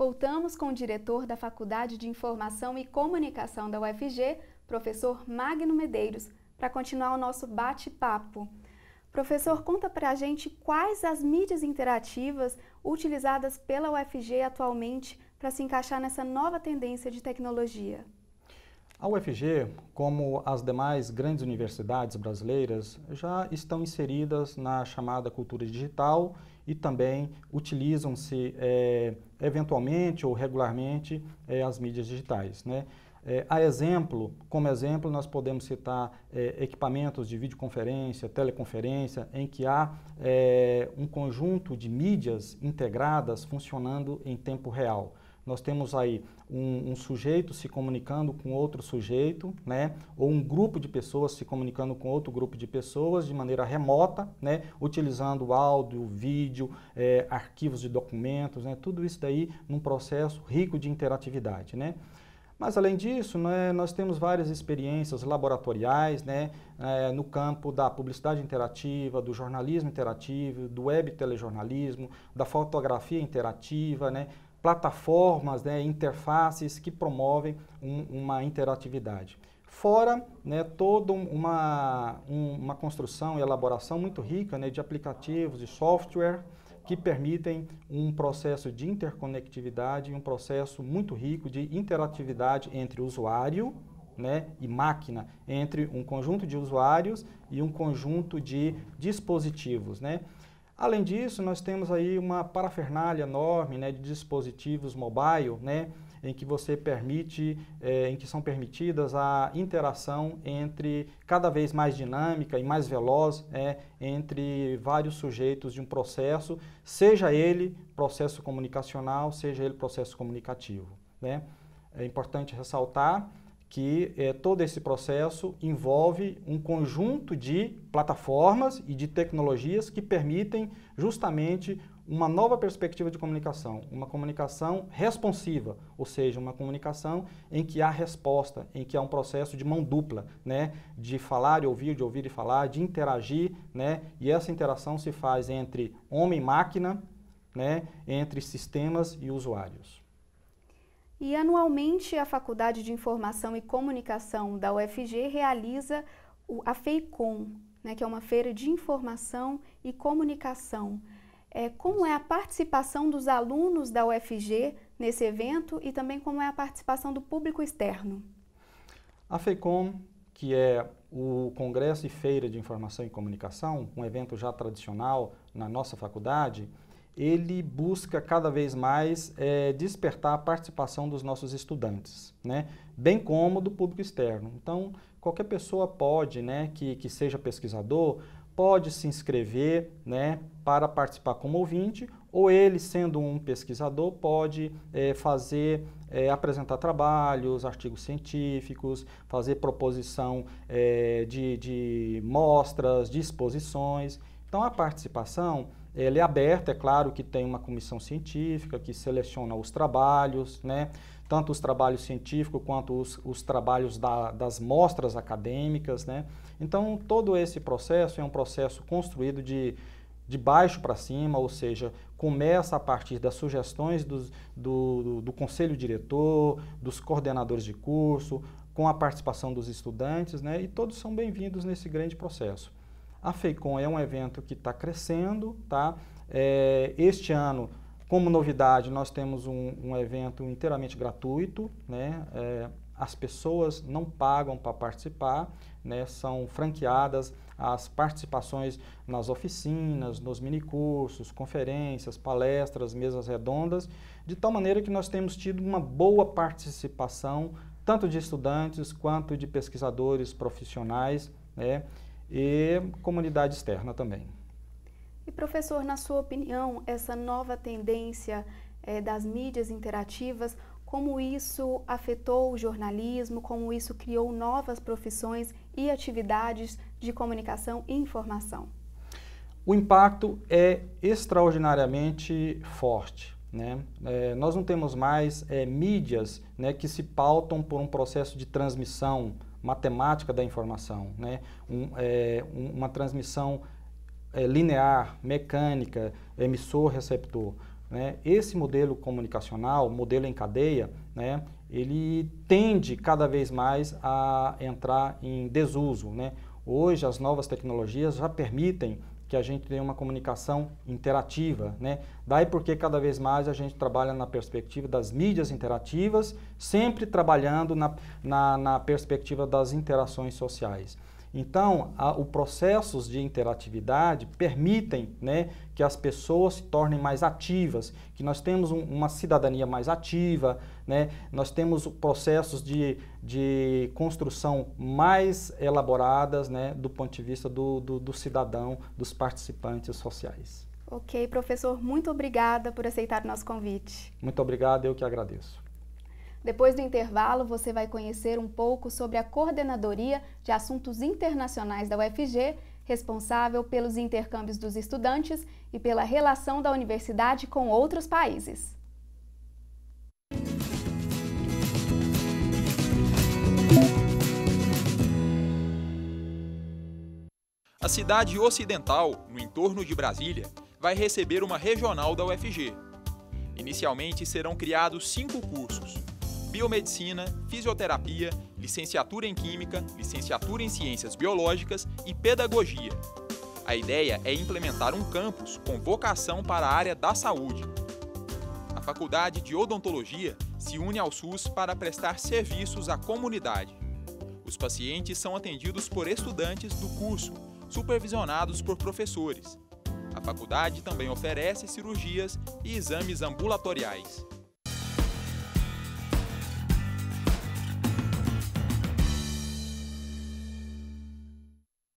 Voltamos com o diretor da Faculdade de Informação e Comunicação da UFG, professor Magno Medeiros, para continuar o nosso bate-papo. Professor, conta para a gente quais as mídias interativas utilizadas pela UFG atualmente para se encaixar nessa nova tendência de tecnologia. A UFG, como as demais grandes universidades brasileiras, já estão inseridas na chamada cultura digital e também utilizam-se é, eventualmente ou regularmente é, as mídias digitais. Né? É, a exemplo, como exemplo, nós podemos citar equipamentos de videoconferência, teleconferência, em que há um conjunto de mídias integradas funcionando em tempo real nós temos aí um, um, sujeito se comunicando com outro sujeito, né? ou um grupo de pessoas se comunicando com outro grupo de pessoas de maneira remota, né? utilizando áudio, vídeo, é, arquivos de documentos, né? tudo isso daí num processo rico de interatividade. Né? Mas, além disso, né, nós temos várias experiências laboratoriais né, é, no campo da publicidade interativa, do jornalismo interativo, do web telejornalismo, da fotografia interativa, né, plataformas, né, interfaces que promovem um, uma interatividade. Fora né, toda uma, um, uma construção e elaboração muito rica né, de aplicativos, de software, que permitem um processo de interconectividade, um processo muito rico de interatividade entre usuário né, e máquina, entre um conjunto de usuários e um conjunto de dispositivos. Né? Além disso, nós temos aí uma parafernália enorme né, de dispositivos mobile, né, em que você permite, é, em que são permitidas a interação entre cada vez mais dinâmica e mais veloz é, entre vários sujeitos de um processo, seja ele processo comunicacional, seja ele processo comunicativo. Né? É importante ressaltar que é, todo esse processo envolve um conjunto de plataformas e de tecnologias que permitem justamente uma nova perspectiva de comunicação, uma comunicação responsiva, ou seja, uma comunicação em que há resposta, em que há um processo de mão dupla, né, de falar e ouvir, de ouvir e falar, de interagir, né, e essa interação se faz entre homem e máquina, né, entre sistemas e usuários. E anualmente a Faculdade de Informação e Comunicação da UFG realiza a FEICOM, né, que é uma feira de informação e comunicação. É, como é a participação dos alunos da UFG nesse evento e também como é a participação do público externo? A Feicom, que é o Congresso e Feira de Informação e Comunicação, um evento já tradicional na nossa faculdade, ele busca cada vez mais é, despertar a participação dos nossos estudantes, né? bem como do público externo. Então, qualquer pessoa pode, né, que, que seja pesquisador, pode se inscrever né, para participar como ouvinte, ou ele, sendo um pesquisador, pode é, fazer, é, apresentar trabalhos, artigos científicos, fazer proposição de, de mostras, de exposições. Então, a participação ela é aberta, é claro que tem uma comissão científica que seleciona os trabalhos, né? tanto os trabalhos científicos quanto os, os trabalhos da, das mostras acadêmicas. Né? Então, todo esse processo é um processo construído de, de baixo para cima, ou seja, começa a partir das sugestões do, do, do conselho diretor, dos coordenadores de curso, com a participação dos estudantes, né? e todos são bem-vindos nesse grande processo. A FEICOM é um evento que está crescendo, tá? É, este ano, como novidade, nós temos um, um evento inteiramente gratuito, né? É, as pessoas não pagam para participar, né? são franqueadas as participações nas oficinas, nos minicursos, conferências, palestras, mesas redondas, de tal maneira que nós temos tido uma boa participação tanto de estudantes quanto de pesquisadores profissionais, né? e comunidade externa também. E professor, na sua opinião, essa nova tendência é, das mídias interativas, como isso afetou o jornalismo, como isso criou novas profissões e atividades de comunicação e informação? O impacto é extraordinariamente forte. Né? É, nós não temos mais é, mídias né, que se pautam por um processo de transmissão, matemática da informação, né? Um, é, uma transmissão é, linear, mecânica, emissor-receptor. Né? Esse modelo comunicacional, modelo em cadeia, né? ele tende cada vez mais a entrar em desuso. Né? Hoje, as novas tecnologias já permitem que a gente tenha uma comunicação interativa, né? Daí porque cada vez mais a gente trabalha na perspectiva das mídias interativas, sempre trabalhando na, na, na perspectiva das interações sociais. Então, a, o processos de interatividade permitem né, que as pessoas se tornem mais ativas, que nós temos um, uma cidadania mais ativa, né, nós temos processos de, de construção mais elaboradas né, do ponto de vista do, do, do cidadão, dos participantes sociais. Ok, professor, muito obrigada por aceitar o nosso convite. Muito obrigado, eu que agradeço. Depois do intervalo, você vai conhecer um pouco sobre a Coordenadoria de Assuntos Internacionais da UFG, responsável pelos intercâmbios dos estudantes e pela relação da universidade com outros países. A cidade ocidental, no entorno de Brasília, vai receber uma regional da UFG. Inicialmente serão criados cinco cursos, biomedicina, fisioterapia, licenciatura em química, licenciatura em ciências biológicas e pedagogia. A ideia é implementar um campus com vocação para a área da saúde. A Faculdade de Odontologia se une ao SUS para prestar serviços à comunidade. Os pacientes são atendidos por estudantes do curso, supervisionados por professores. A faculdade também oferece cirurgias e exames ambulatoriais.